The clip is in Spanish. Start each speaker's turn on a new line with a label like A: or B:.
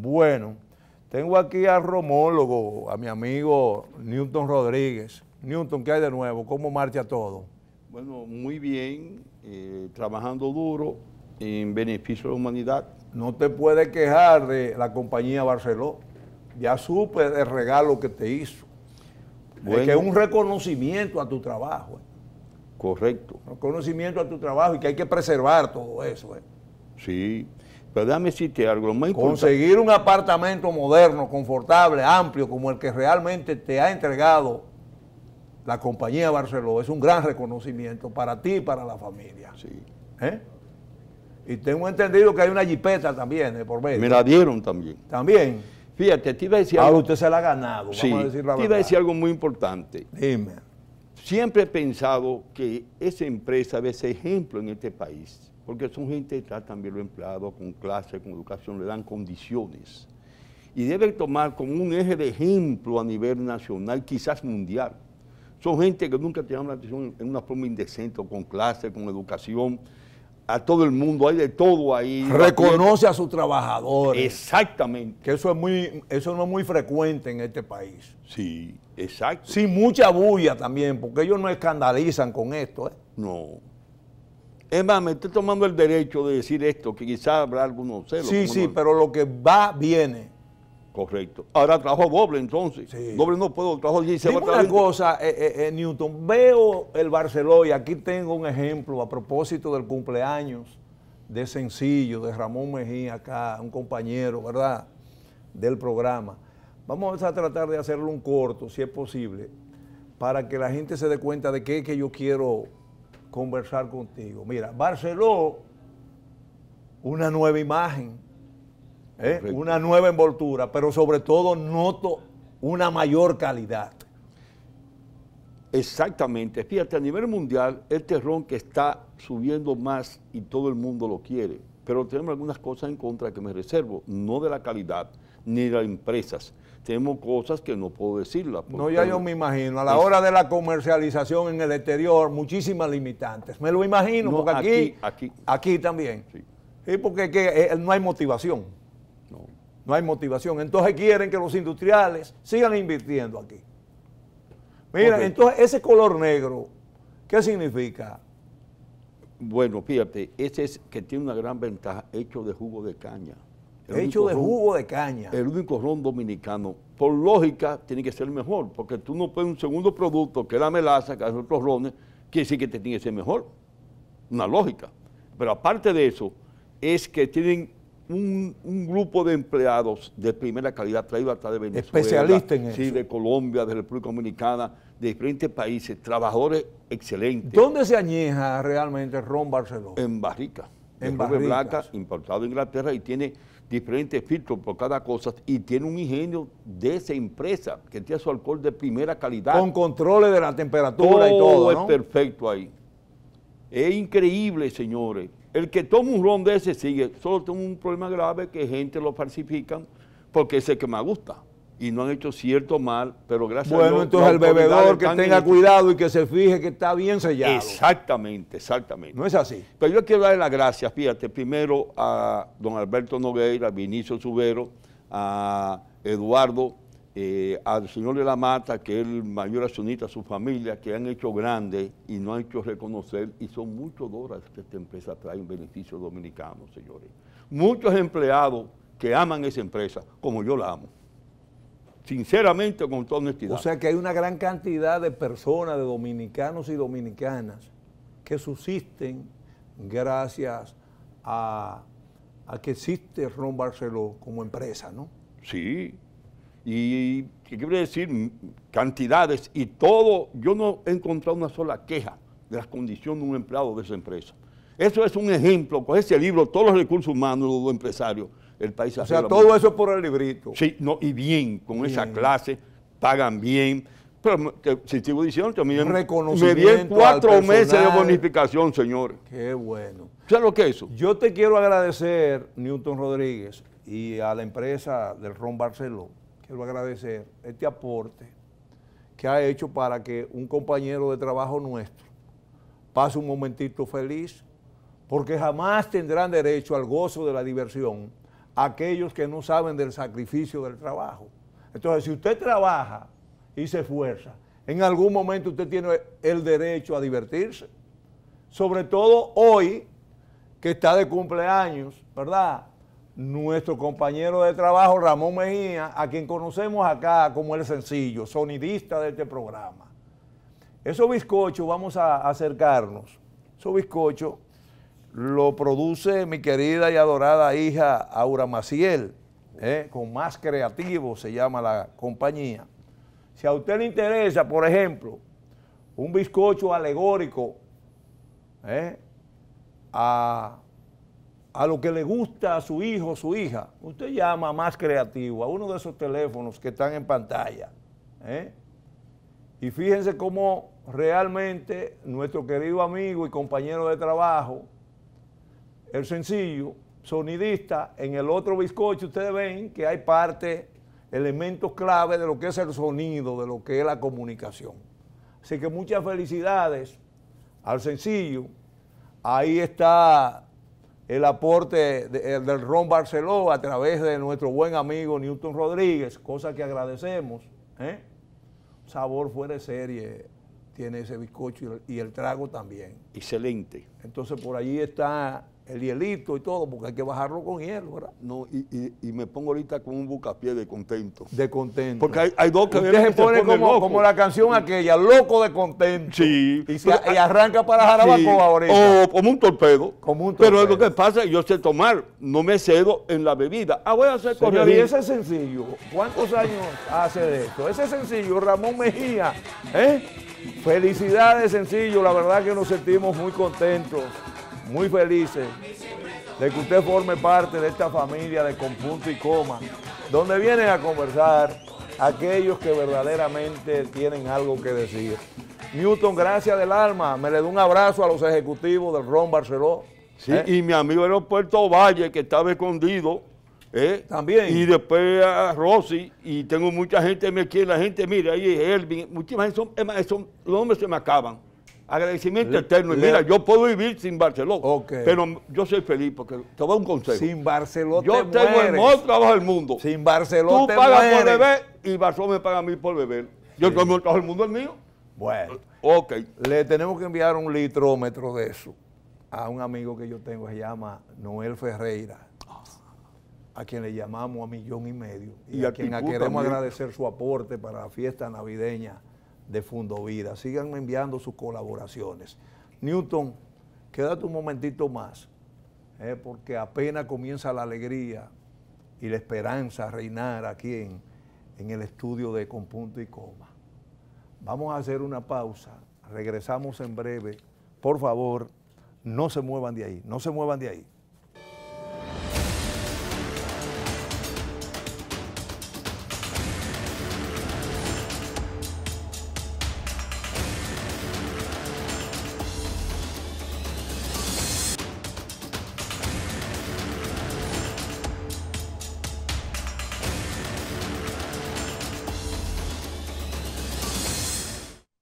A: Bueno, tengo aquí al romólogo, a mi amigo
B: Newton Rodríguez.
A: Newton, ¿qué hay de nuevo? ¿Cómo marcha todo?
B: Bueno, muy bien, eh, trabajando duro en beneficio de la humanidad. No te puedes
A: quejar de la compañía Barceló. Ya supe el regalo que te hizo. es que es un reconocimiento a tu trabajo. Eh. Correcto. reconocimiento a tu trabajo y que hay que preservar todo eso. Eh.
B: Sí. Pero déjame decirte algo, lo más Conseguir
A: un apartamento moderno, confortable, amplio, como el que realmente te ha entregado la compañía Barceló, es un gran reconocimiento para ti y para la familia. Sí. ¿Eh? Y tengo entendido que hay una jipeta también eh, por medio. Me
B: la dieron también. También. Fíjate, te iba a decir Ahora algo. usted
A: se la ha ganado, sí, vamos a decir la Te iba
B: a decir algo muy importante. Dime. Siempre he pensado que esa empresa es ejemplo en este país porque son gente que está también los empleados, con clase, con educación, le dan condiciones. Y debe tomar como un eje de ejemplo a nivel nacional, quizás mundial. Son gente que nunca te llaman la atención en una forma indecente, con clase, con educación. A todo el mundo, hay de todo ahí. Reconoce a sus trabajadores.
A: Exactamente. Que eso es muy, eso no es muy frecuente en este país.
B: Sí, exacto. Sin mucha bulla también, porque ellos no escandalizan con esto, ¿eh? No. Es más, me estoy tomando el derecho de decir esto, que quizás habrá algunos celos. Sí, sí, pero lo que va, viene. Correcto. Ahora trabajo doble entonces. Sí. Doble no puedo, trabajo y
A: se cosa, eh, eh, eh, Newton, veo el Barcelona y aquí tengo un ejemplo a propósito del cumpleaños de Sencillo, de Ramón Mejía acá, un compañero, ¿verdad? Del programa. Vamos a tratar de hacerlo un corto, si es posible, para que la gente se dé cuenta de qué es que yo quiero conversar contigo. Mira, Barceló, una nueva imagen, ¿eh? una nueva envoltura, pero sobre todo noto una mayor calidad.
B: Exactamente. Fíjate, a nivel mundial, este ron que está subiendo más y todo el mundo lo quiere. Pero tenemos algunas cosas en contra que me reservo, no de la calidad ni de las empresas, tengo cosas que no puedo decirla No, ya yo
A: me imagino. A la hora de la comercialización en el exterior, muchísimas limitantes. Me lo imagino, porque aquí, aquí, también. Sí, porque eh, no hay motivación. No. no hay motivación. Entonces quieren que los industriales sigan invirtiendo aquí. Mira, entonces ese color negro, ¿qué significa?
B: Bueno, fíjate, ese es que tiene una gran ventaja, hecho de jugo de caña. El hecho de jugo de caña. El único ron dominicano. Por lógica, tiene que ser el mejor, porque tú no puedes un segundo producto, que es la melaza, que es otros rones, que decir que te tiene que ser mejor. Una lógica. Pero aparte de eso, es que tienen un, grupo de empleados de primera calidad traído hasta de Venezuela. Especialistas en eso. Sí, de Colombia, de República Dominicana, de diferentes países, trabajadores excelentes. ¿Dónde se añeja realmente el ron Barcelona? En Barrica en de blanca importado de Inglaterra y tiene diferentes filtros por cada cosa y tiene un ingenio de esa empresa que tiene su alcohol de primera calidad. Con controles de la temperatura y todo. es perfecto ahí. Es increíble, señores. El que toma un ron de ese sigue. Solo tengo un problema grave que gente lo falsifican porque es el que me gusta y no han hecho cierto mal, pero gracias a Dios. Bueno, entonces el bebedor que tenga cuidado
A: y que se fije que está bien
B: sellado. Exactamente, exactamente. No es así. Pero yo quiero darle las gracias, fíjate, primero a don Alberto Nogueira, a Vinicio Subero, a Eduardo, eh, al señor de la Mata, que es el mayor accionista, a su familia, que han hecho grande y no han hecho reconocer, y son muchos dólares que esta empresa trae en beneficio dominicano, señores. Muchos empleados que aman esa empresa, como yo la amo sinceramente, con toda honestidad. O sea que hay una
A: gran cantidad de personas, de dominicanos y dominicanas, que subsisten gracias a, que existe Ron Barceló como empresa, ¿no?
B: Sí, y qué quiere decir cantidades y todo, yo no he encontrado una sola queja de las condiciones de un empleado de esa empresa. Eso es un ejemplo, con ese libro, todos los recursos humanos, los empresarios, el país O sea, todo eso por el librito. Sí, no, y bien, con esa clase, pagan bien. Pero mm, te, si sigo diciendo, también me dieron cuatro meses de bonificación, señor. Qué bueno. ¿Sabes lo que es eso? Yo te quiero agradecer, Newton Rodríguez, y
A: a la empresa del Ron Barceló, quiero agradecer este aporte que ha hecho para que un compañero de trabajo nuestro pase un momentito feliz, porque jamás tendrán derecho al gozo de la diversión aquellos que no saben del sacrificio del trabajo. Entonces, si usted trabaja y se esfuerza, en algún momento usted tiene el derecho a divertirse. Sobre todo hoy, que está de cumpleaños, ¿verdad? Nuestro compañero de trabajo, Ramón Mejía, a quien conocemos acá como el sencillo, sonidista de este programa. Eso, bizcocho, vamos a acercarnos, esos bizcochos lo produce mi querida y adorada hija Aura Maciel, eh, con Más Creativo se llama la compañía. Si a usted le interesa, por ejemplo, un bizcocho alegórico eh, a, lo que le gusta a su hijo o su hija, usted llama a Más Creativo, a uno de esos teléfonos que están en pantalla. Eh. y fíjense cómo realmente nuestro querido amigo y compañero de trabajo, el sencillo, sonidista, en el otro bizcocho ustedes ven que hay parte, elementos clave de lo que es el sonido, de lo que es la comunicación. Así que muchas felicidades al sencillo. Ahí está el aporte del Ron Barceló a través de nuestro buen amigo Newton Rodríguez, cosa que agradecemos. ¿eh? Sabor fuera de serie tiene ese bizcocho y el, y el trago también.
B: Excelente.
A: Entonces por allí está el hielito y todo, porque hay que bajarlo con hielo, ¿verdad?
B: No, y, y, me pongo ahorita con un bucapié de contento. De contento. Porque hay, dos que Usted se, pone como, como la canción aquella, loco de contento. Sí. Y, arranca para Jarabacoa ahorita. O como un torpedo. Como un torpedo. Pero lo que pasa, yo sé tomar, no me cedo en la bebida. Ah, voy a hacer correr. Y ese
A: sencillo. ¿Cuántos años hace de esto? Ese sencillo, Ramón Mejía. ¿eh? Felicidades, sencillo. La verdad que nos sentimos muy contentos muy felices de que usted forme parte de esta familia de Con Punto y Coma, donde vienen a conversar aquellos que verdaderamente tienen algo que decir. Newton, gracias del alma, me le doy un abrazo a los ejecutivos del
B: RON Barceló. ¿eh? y mi amigo Puerto Valle, que estaba escondido. ¿eh? También. Y después a Rosy, y tengo mucha gente aquí. la gente, mira, ahí es Elvin, Muchísimas, gente, son, los nombres se me acaban. Agradecimiento eterno. Y mira, yo puedo vivir sin Barcelona. Pero yo soy feliz porque te voy a un consejo. Sin Barcelona. Yo tengo el mejor trabajo del mundo. Sin Barcelona. Tú pagas por beber y Barcelona me paga a mí por beber. Yo tengo el
A: trabajo del mundo el mío. Bueno. Ok. Le tenemos que enviar un litrómetro de eso a un amigo que yo tengo, se llama Noel Ferreira a quien le llamamos a millón y medio y, a, quien queremos agradecer su aporte para la fiesta navideña de Fundo Vida, Sigan enviando sus colaboraciones. Newton, quédate un momentito más, eh, porque apenas comienza la alegría y la esperanza a reinar aquí en, en el estudio de Con y Coma. Vamos a hacer una pausa, regresamos en breve. Por favor, no se muevan de ahí, no se muevan de ahí.